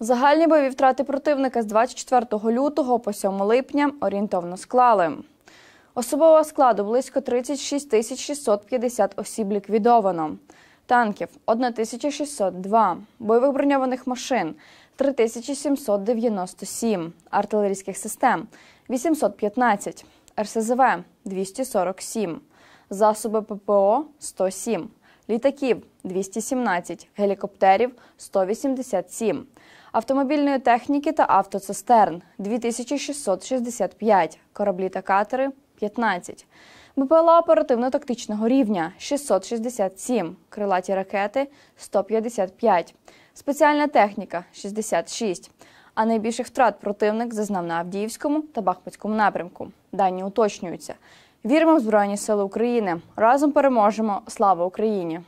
Загальні бойові втрати противника з 24 лютого по 7 липня орієнтовно склали. Особового складу близько 36 тисяч 650 осіб ліквідовано, танків 1602, бойових броньованих машин 3797, артилерійських систем 815, РСЗВ 247, засоби ППО 107, літаків 217, гелікоптерів 187 автомобільної техніки та автоцистерн 2665, кораблі та катери 15, БПЛА оперативно-тактичного рівня 667, крилаті ракети 155, спеціальна техніка 66. А найбільших втрат противник зазнав на Авдіївському та Бахмутському напрямку. Дані уточнюються. Віримо в Збройні Сили України. Разом переможемо. Слава Україні!